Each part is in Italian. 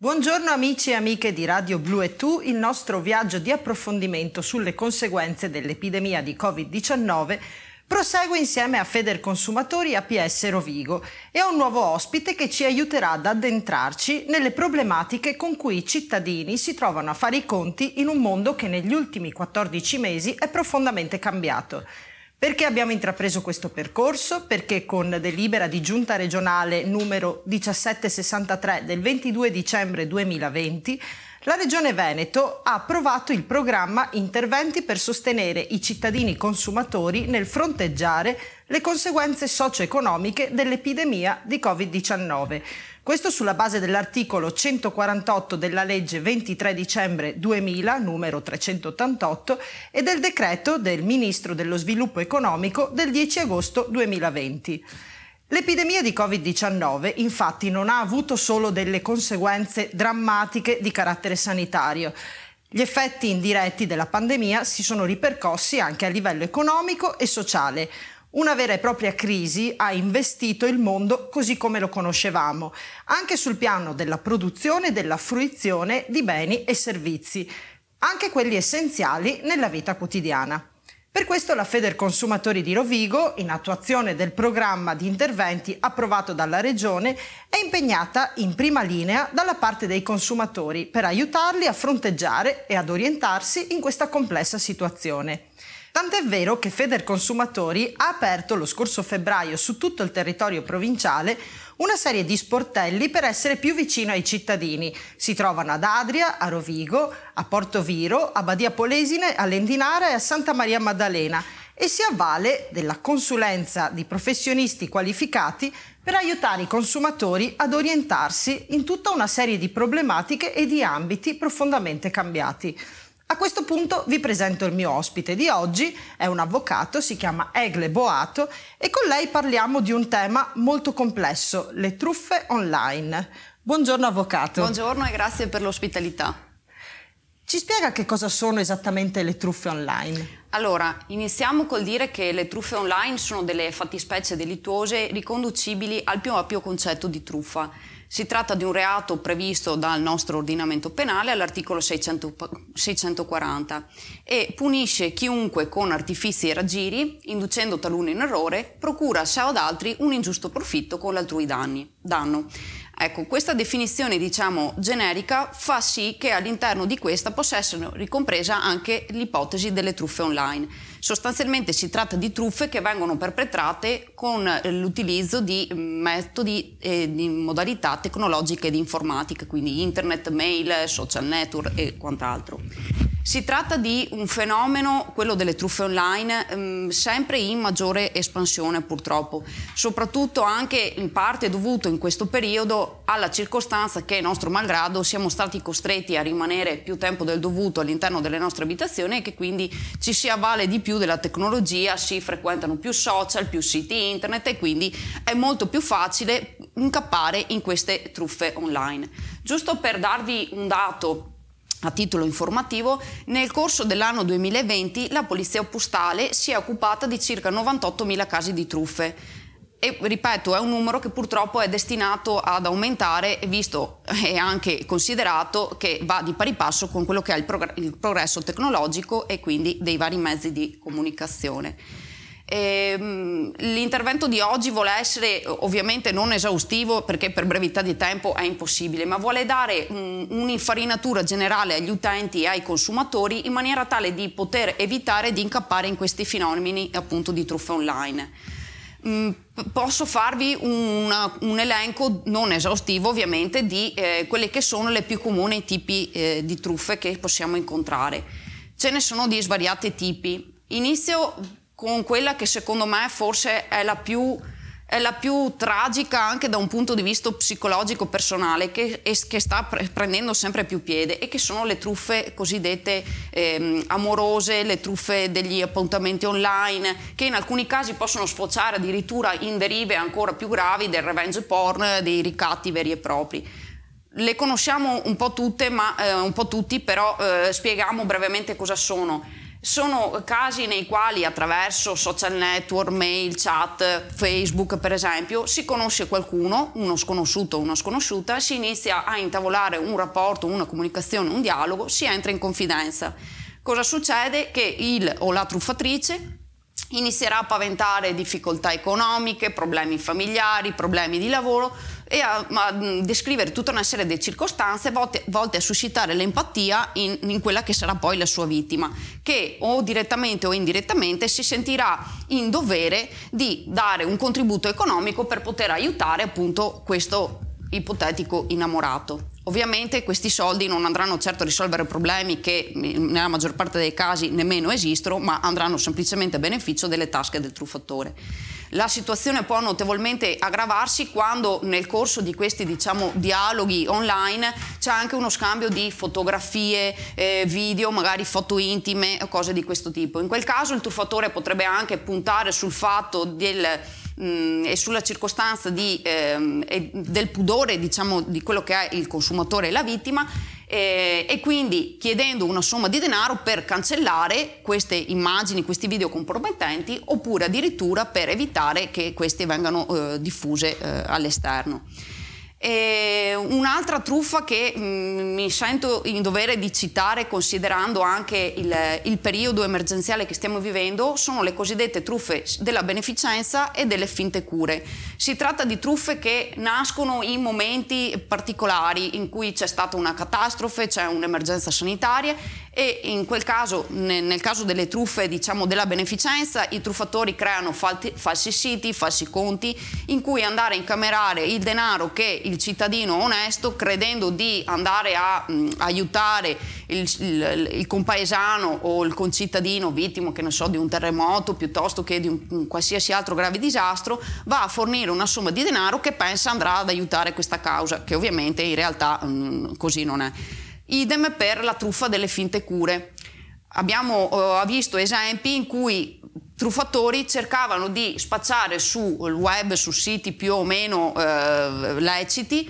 Buongiorno amici e amiche di Radio Blu e Tu, il nostro viaggio di approfondimento sulle conseguenze dell'epidemia di Covid-19 prosegue insieme a Feder Consumatori APS Rovigo e a un nuovo ospite che ci aiuterà ad addentrarci nelle problematiche con cui i cittadini si trovano a fare i conti in un mondo che negli ultimi 14 mesi è profondamente cambiato. Perché abbiamo intrapreso questo percorso? Perché con delibera di giunta regionale numero 1763 del 22 dicembre 2020, la Regione Veneto ha approvato il programma Interventi per sostenere i cittadini consumatori nel fronteggiare le conseguenze socio-economiche dell'epidemia di Covid-19 questo sulla base dell'articolo 148 della legge 23 dicembre 2000, numero 388, e del decreto del Ministro dello Sviluppo Economico del 10 agosto 2020. L'epidemia di Covid-19 infatti non ha avuto solo delle conseguenze drammatiche di carattere sanitario. Gli effetti indiretti della pandemia si sono ripercossi anche a livello economico e sociale. Una vera e propria crisi ha investito il mondo così come lo conoscevamo, anche sul piano della produzione e della fruizione di beni e servizi, anche quelli essenziali nella vita quotidiana. Per questo la Feder Consumatori di Rovigo, in attuazione del programma di interventi approvato dalla Regione, è impegnata in prima linea dalla parte dei consumatori per aiutarli a fronteggiare e ad orientarsi in questa complessa situazione. Tant'è vero che Feder Consumatori ha aperto lo scorso febbraio su tutto il territorio provinciale una serie di sportelli per essere più vicino ai cittadini. Si trovano ad Adria, a Rovigo, a Porto Viro, a Badia Polesine, a Lendinara e a Santa Maria Maddalena e si avvale della consulenza di professionisti qualificati per aiutare i consumatori ad orientarsi in tutta una serie di problematiche e di ambiti profondamente cambiati. A questo punto vi presento il mio ospite di oggi, è un avvocato, si chiama Egle Boato e con lei parliamo di un tema molto complesso, le truffe online. Buongiorno avvocato. Buongiorno e grazie per l'ospitalità. Ci spiega che cosa sono esattamente le truffe online? Allora, iniziamo col dire che le truffe online sono delle fattispecie delittuose riconducibili al più ampio concetto di truffa si tratta di un reato previsto dal nostro ordinamento penale all'articolo 640 e punisce chiunque con artifici e raggiri, inducendo taluno in errore, procura se ad altri un ingiusto profitto con l'altrui danni, danno. Ecco, questa definizione diciamo generica fa sì che all'interno di questa possa essere ricompresa anche l'ipotesi delle truffe online. Sostanzialmente si tratta di truffe che vengono perpetrate con l'utilizzo di metodi e eh, di modalità tecnologiche ed informatiche, quindi internet, mail, social network e quant'altro. Si tratta di un fenomeno, quello delle truffe online, ehm, sempre in maggiore espansione purtroppo, soprattutto anche in parte dovuto in questo periodo alla circostanza che nostro malgrado siamo stati costretti a rimanere più tempo del dovuto all'interno delle nostre abitazioni e che quindi ci si avvale di più della tecnologia, si frequentano più social, più siti internet e quindi è molto più facile incappare in queste truffe online. Giusto per darvi un dato a titolo informativo, nel corso dell'anno 2020 la Polizia Postale si è occupata di circa 98.000 casi di truffe. E ripeto, è un numero che purtroppo è destinato ad aumentare, visto e anche considerato che va di pari passo con quello che è il, progr il progresso tecnologico e quindi dei vari mezzi di comunicazione. Ehm, l'intervento di oggi vuole essere ovviamente non esaustivo perché per brevità di tempo è impossibile, ma vuole dare un'infarinatura generale agli utenti e ai consumatori in maniera tale di poter evitare di incappare in questi fenomeni appunto di truffe online mm, posso farvi una, un elenco non esaustivo ovviamente di eh, quelle che sono le più comuni tipi eh, di truffe che possiamo incontrare. Ce ne sono di svariati tipi. Inizio con quella che secondo me forse è la più, è la più tragica anche da un punto di vista psicologico personale che, che sta pre- prendendo sempre più piede e che sono le truffe cosiddette ehm, amorose, le truffe degli appuntamenti online che in alcuni casi possono sfociare addirittura in derive ancora più gravi del revenge porn, dei ricatti veri e propri. Le conosciamo un po' tutte, ma eh, un po' tutti, però eh, spieghiamo brevemente cosa sono sono casi nei quali attraverso social network, mail, chat, Facebook per esempio, si conosce qualcuno, uno sconosciuto o una sconosciuta, si inizia a intavolare un rapporto, una comunicazione, un dialogo, si entra in confidenza. Cosa succede? Che il o la truffatrice inizierà a paventare difficoltà economiche, problemi familiari, problemi di lavoro, e ah, a, a descrivere tutta una serie di circostanze volte, volte a suscitare l'empatia in, in, quella che sarà poi la sua vittima, che o direttamente o indirettamente si sentirà in dovere di dare un contributo economico per poter aiutare appunto questo ipotetico innamorato. Ovviamente questi soldi non andranno certo a risolvere problemi che mm, nella maggior parte dei casi nemmeno esistono, ma andranno semplicemente a beneficio delle tasche del truffatore. La situazione può notevolmente aggravarsi quando nel corso di questi diciamo, dialoghi online c'è anche uno scambio di fotografie, eh, video, magari foto intime o cose di questo tipo. In quel caso il truffatore potrebbe anche puntare sul fatto del mh, mm, e sulla circostanza di, ehm, e del pudore diciamo, di quello che è il consumatore e la vittima eh, e quindi chiedendo una somma di denaro per cancellare queste immagini, questi video compromettenti oppure addirittura per evitare che queste vengano eh, diffuse eh, all'esterno un'altra truffa che mh, mm, mi sento in dovere di citare considerando anche il, il, periodo emergenziale che stiamo vivendo sono le cosiddette truffe della beneficenza e delle finte cure. Si tratta di truffe che nascono in momenti particolari in cui c'è stata una catastrofe, c'è un'emergenza sanitaria e in quel caso, nel caso delle truffe diciamo, della beneficenza, i truffatori creano falti, falsi siti, falsi conti in cui andare a incamerare il denaro che il cittadino onesto, credendo di andare a mh, aiutare il, il, il, compaesano o il concittadino vittimo che ne so, di un terremoto piuttosto che di un, un qualsiasi altro grave disastro, va a fornire una somma di denaro che pensa andrà ad aiutare questa causa, che ovviamente in realtà mh, così non è. Idem per la truffa delle finte cure. Abbiamo eh, visto esempi in cui truffatori cercavano di spacciare sul web, su siti più o meno eh, leciti,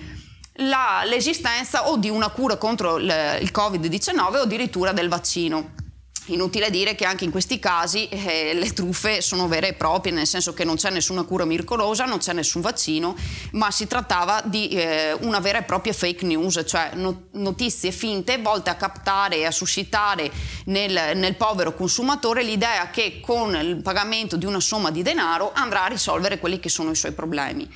l'esistenza o di una cura contro il Covid-19 o addirittura del vaccino. Inutile dire che anche in questi casi eh, le truffe sono vere e proprie, nel senso che non c'è nessuna cura miracolosa, non c'è nessun vaccino, ma si trattava di eh, una vera e propria fake news, cioè notizie finte volte a captare e a suscitare nel, nel, povero consumatore l'idea che con il pagamento di una somma di denaro andrà a risolvere quelli che sono i suoi problemi.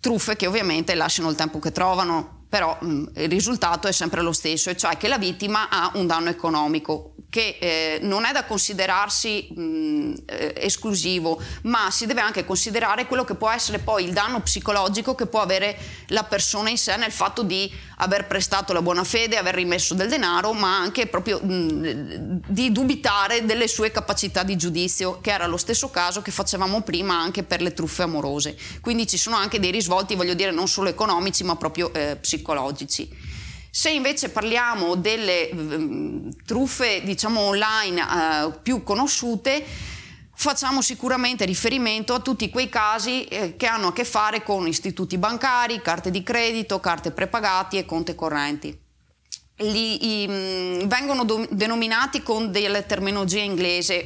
Truffe che ovviamente lasciano il tempo che trovano. Però mh, mm, il risultato è sempre lo stesso, cioè che la vittima ha un danno economico che eh, non è da considerarsi mh, eh, esclusivo, ma si deve anche considerare quello che può essere poi il danno psicologico che può avere la persona in sé nel fatto di aver prestato la buona fede, aver rimesso del denaro, ma anche proprio mh, di dubitare delle sue capacità di giudizio, che era lo stesso caso che facevamo prima anche per le truffe amorose. Quindi ci sono anche dei risvolti, voglio dire, non solo economici, ma proprio eh, psicologici. Se invece parliamo delle mh, mm, truffe diciamo, online eh, più conosciute, facciamo sicuramente riferimento a tutti quei casi eh, che hanno a che fare con istituti bancari, carte di credito, carte prepagati e conti correnti li, i, mm, vengono do, denominati con delle terminologie inglese,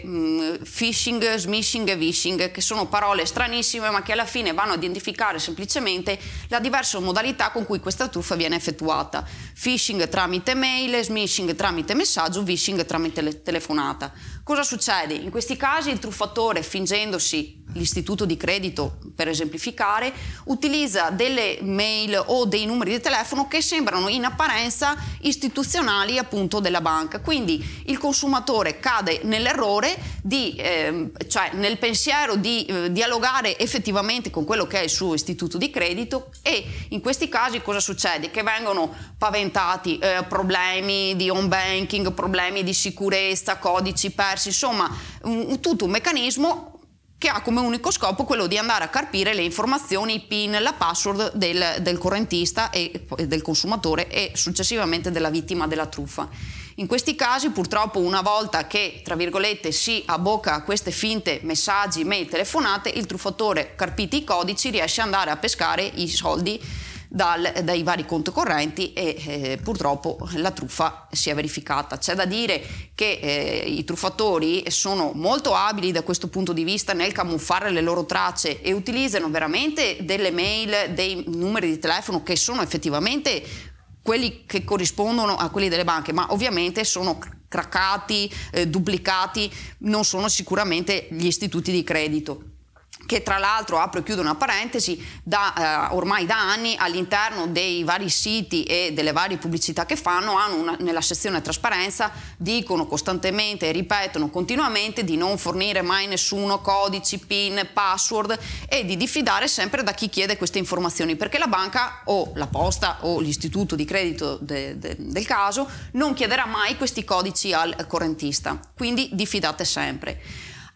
phishing, mm, smishing e vishing, che sono parole stranissime ma che alla fine vanno a identificare semplicemente la diversa modalità con cui questa truffa viene effettuata. Phishing tramite mail, smishing tramite messaggio, vishing tramite le, telefonata. Cosa succede? In questi casi il truffatore, fingendosi l'istituto di credito, per esemplificare, utilizza delle mail o dei numeri di telefono che sembrano in apparenza istituzionali appunto della banca. Quindi il consumatore cade nell'errore di, eh, cioè nel pensiero di eh, dialogare effettivamente con quello che è il suo istituto di credito e in questi casi cosa succede? Che vengono paventati eh, problemi di home banking, problemi di sicurezza, codici per diversi, insomma un, un, tutto un meccanismo che ha come unico scopo quello di andare a carpire le informazioni, i PIN, la password del, del correntista e, e del consumatore e successivamente della vittima della truffa. In questi casi purtroppo una volta che tra virgolette si abbocca a queste finte messaggi, mail, telefonate, il truffatore carpiti i codici riesce ad andare a pescare i soldi dal, dai vari conti correnti e eh, purtroppo la truffa si è verificata. C'è da dire che eh, i truffatori sono molto abili da questo punto di vista nel camuffare le loro tracce e utilizzano veramente delle mail, dei numeri di telefono che sono effettivamente quelli che corrispondono a quelli delle banche, ma ovviamente sono craccati, eh, duplicati, non sono sicuramente gli istituti di credito che tra l'altro, apro e chiudo una parentesi, da, eh, ormai da anni all'interno dei vari siti e delle varie pubblicità che fanno, hanno una, nella sezione trasparenza, dicono costantemente, e ripetono continuamente di non fornire mai nessuno codici, PIN, password e di diffidare sempre da chi chiede queste informazioni, perché la banca o la posta o l'istituto di credito de, de, del caso non chiederà mai questi codici al correntista, quindi diffidate sempre.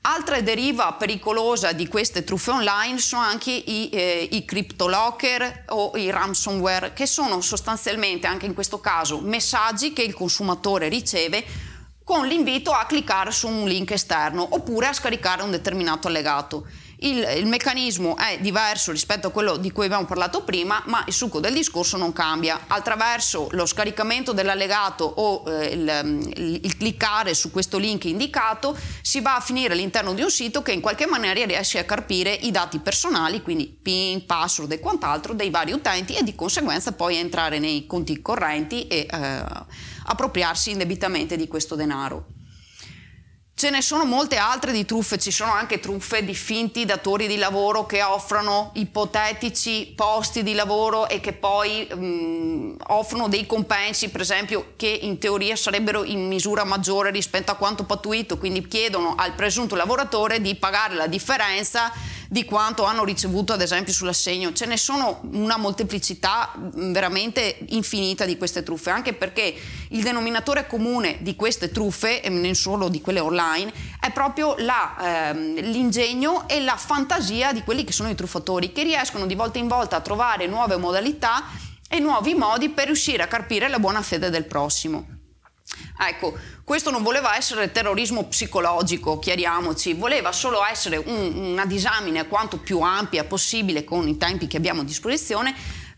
Altra deriva pericolosa di queste truffe online sono anche i, eh, i cryptolocker o i ransomware, che sono sostanzialmente, anche in questo caso, messaggi che il consumatore riceve con l'invito a cliccare su un link esterno oppure a scaricare un determinato allegato. Il, il, meccanismo è diverso rispetto a quello di cui abbiamo parlato prima, ma il succo del discorso non cambia. Attraverso lo scaricamento dell'allegato o eh, il, il, il, cliccare su questo link indicato si va a finire all'interno di un sito che in qualche maniera riesce a carpire i dati personali, quindi PIN, password e quant'altro dei vari utenti e di conseguenza poi entrare nei conti correnti e eh, appropriarsi indebitamente di questo denaro. Ce ne sono molte altre di truffe, ci sono anche truffe di finti datori di lavoro che offrono ipotetici posti di lavoro e che poi mh, mm, offrono dei compensi, per esempio, che in teoria sarebbero in misura maggiore rispetto a quanto patuito, quindi chiedono al presunto lavoratore di pagare la differenza di quanto hanno ricevuto ad esempio sull'assegno. Ce ne sono una molteplicità mm, veramente infinita di queste truffe, anche perché il denominatore comune di queste truffe, e non solo di quelle online, è proprio la, ehm, l'ingegno e la fantasia di quelli che sono i truffatori, che riescono di volta in volta a trovare nuove modalità e nuovi modi per riuscire a carpire la buona fede del prossimo. Ecco, questo non voleva essere terrorismo psicologico, chiariamoci, voleva solo essere un, una disamina quanto più ampia possibile con i tempi che abbiamo a disposizione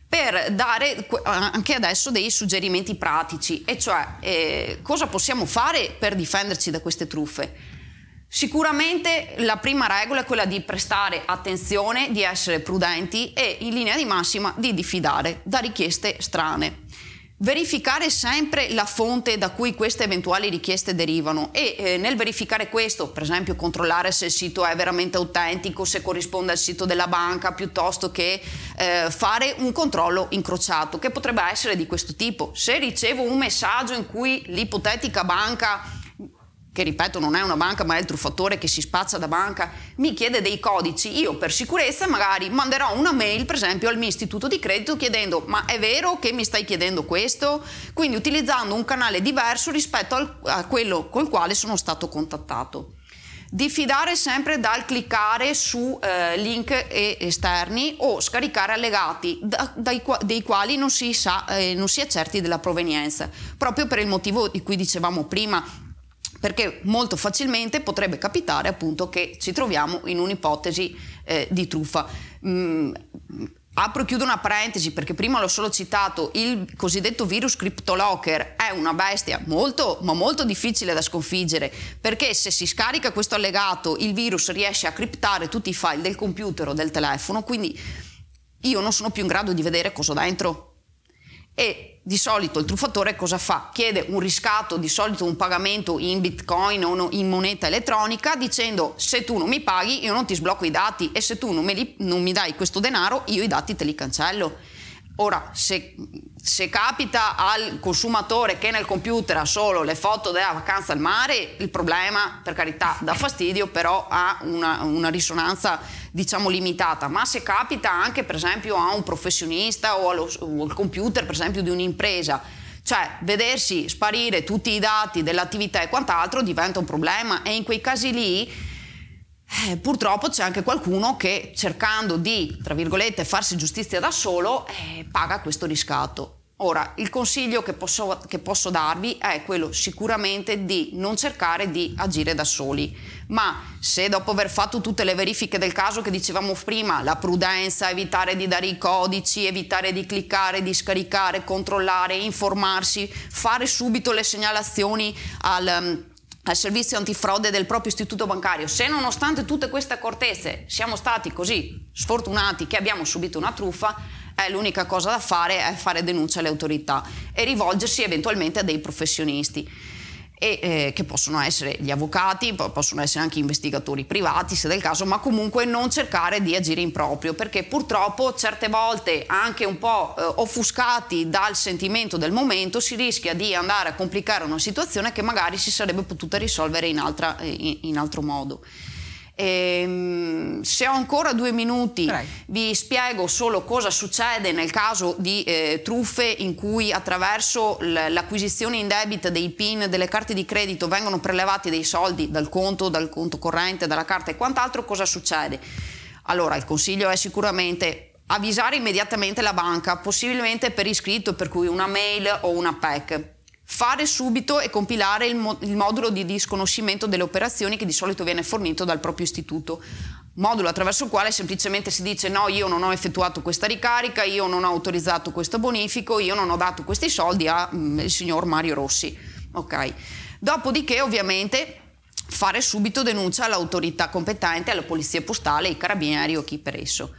per dare anche adesso dei suggerimenti pratici, e cioè eh, cosa possiamo fare per difenderci da queste truffe. Sicuramente la prima regola è quella di prestare attenzione, di essere prudenti e in linea di massima di diffidare da richieste strane. Verificare sempre la fonte da cui queste eventuali richieste derivano e eh, nel verificare questo, per esempio controllare se il sito è veramente autentico, se corrisponde al sito della banca, piuttosto che eh, fare un controllo incrociato, che potrebbe essere di questo tipo. Se ricevo un messaggio in cui l'ipotetica banca che ripeto non è una banca ma è il truffatore che si spaccia da banca, mi chiede dei codici, io per sicurezza magari manderò una mail per esempio al mio istituto di credito chiedendo ma è vero che mi stai chiedendo questo? Quindi utilizzando un canale diverso rispetto al, a quello col quale sono stato contattato. Diffidare sempre dal cliccare su eh, link esterni o scaricare allegati da, dai, dei quali non si, sa, eh, non si è certi della provenienza, proprio per il motivo di cui dicevamo prima perché molto facilmente potrebbe capitare appunto che ci troviamo in un'ipotesi eh, di truffa. Mm, apro e chiudo una parentesi perché prima l'ho solo citato, il cosiddetto virus CryptoLocker è una bestia molto ma molto difficile da sconfiggere perché se si scarica questo allegato il virus riesce a criptare tutti i file del computer o del telefono, quindi io non sono più in grado di vedere cosa dentro e di solito il truffatore cosa fa? Chiede un riscatto, di solito un pagamento in bitcoin o in moneta elettronica dicendo se tu non mi paghi io non ti sblocco i dati e se tu non, li, non mi dai questo denaro io i dati te li cancello. Ora, se se capita al consumatore che nel computer ha solo le foto della vacanza al mare, il problema per carità dà fastidio, però ha una, una risonanza diciamo limitata, ma se capita anche per esempio a un professionista o, allo, o al computer per esempio di un'impresa, cioè vedersi sparire tutti i dati dell'attività e quant'altro diventa un problema e in quei casi lì eh, purtroppo c'è anche qualcuno che cercando di, tra virgolette, farsi giustizia da solo, eh, paga questo riscatto. Ora, il consiglio che posso, che posso, darvi è quello sicuramente di non cercare di agire da soli, ma se dopo aver fatto tutte le verifiche del caso che dicevamo prima, la prudenza, evitare di dare i codici, evitare di cliccare, di scaricare, controllare, informarsi, fare subito le segnalazioni al al servizio antifrode del proprio istituto bancario, se nonostante tutte queste accortezze siamo stati così sfortunati che abbiamo subito una truffa, eh, l'unica cosa da fare è fare denuncia alle autorità e rivolgersi eventualmente a dei professionisti e, eh, che possono essere gli avvocati, possono essere anche investigatori privati se del caso, ma comunque non cercare di agire in proprio, perché purtroppo certe volte anche un po' eh, offuscati dal sentimento del momento si rischia di andare a complicare una situazione che magari si sarebbe potuta risolvere in, altra, eh, in, in altro modo. Ehm, se ho ancora due minuti Prego. vi spiego solo cosa succede nel caso di eh, truffe in cui attraverso l'acquisizione in debita dei PIN delle carte di credito vengono prelevati dei soldi dal conto, dal conto corrente, dalla carta e quant'altro, cosa succede? Allora il consiglio è sicuramente avvisare immediatamente la banca, possibilmente per iscritto, per cui una mail o una PEC fare subito e compilare il, mo il modulo di disconoscimento delle operazioni che di solito viene fornito dal proprio istituto modulo attraverso il quale semplicemente si dice no io non ho effettuato questa ricarica, io non ho autorizzato questo bonifico, io non ho dato questi soldi al mm, signor Mario Rossi. Okay. Dopodiché ovviamente fare subito denuncia all'autorità competente, alla polizia postale, ai carabinieri o chi per esso.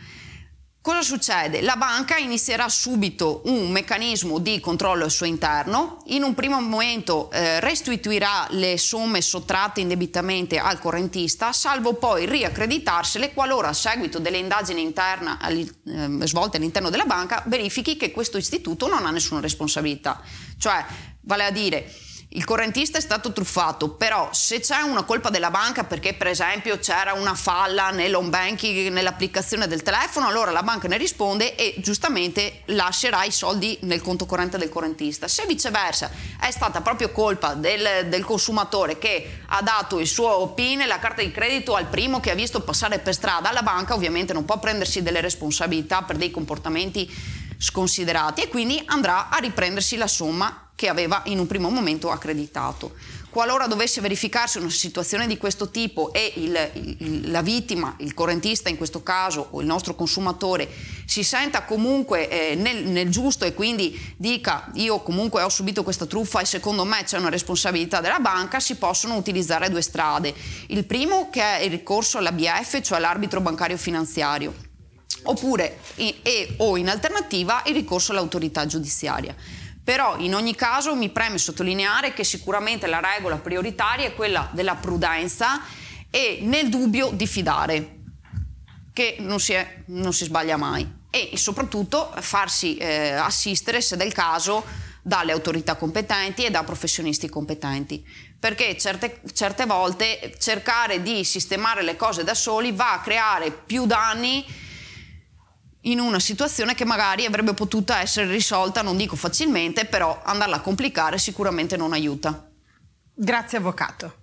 Cosa succede? La banca inizierà subito un meccanismo di controllo al suo interno, in un primo momento eh, restituirà le somme sottratte indebitamente al correntista, salvo poi riaccreditarsele qualora a seguito delle indagini interne, eh, svolte all'interno della banca verifichi che questo istituto non ha nessuna responsabilità. Cioè, vale a dire, il correntista è stato truffato, però se c'è una colpa della banca perché per esempio c'era una falla nell'home banking, nell'applicazione del telefono, allora la banca ne risponde e giustamente lascerà i soldi nel conto corrente del correntista. Se viceversa è stata proprio colpa del, del consumatore che ha dato il suo PIN e la carta di credito al primo che ha visto passare per strada, la banca ovviamente non può prendersi delle responsabilità per dei comportamenti sconsiderati e quindi andrà a riprendersi la somma che aveva in un primo momento accreditato. Qualora dovesse verificarsi una situazione di questo tipo e il, il, la vittima, il correntista in questo caso o il nostro consumatore, si senta comunque eh, nel, nel, giusto e quindi dica io comunque ho subito questa truffa e secondo me c'è una responsabilità della banca, si possono utilizzare due strade. Il primo che è il ricorso all'ABF, cioè all'arbitro bancario finanziario oppure e, e, o in alternativa il ricorso all'autorità giudiziaria. Però in ogni caso mi preme sottolineare che sicuramente la regola prioritaria è quella della prudenza e nel dubbio di fidare, che non si, è, non si sbaglia mai. E soprattutto farsi eh, assistere, se del caso, dalle autorità competenti e da professionisti competenti. Perché certe, certe volte cercare di sistemare le cose da soli va a creare più danni in una situazione che magari avrebbe potuto essere risolta, non dico facilmente, però andarla a complicare sicuramente non aiuta. Grazie avvocato.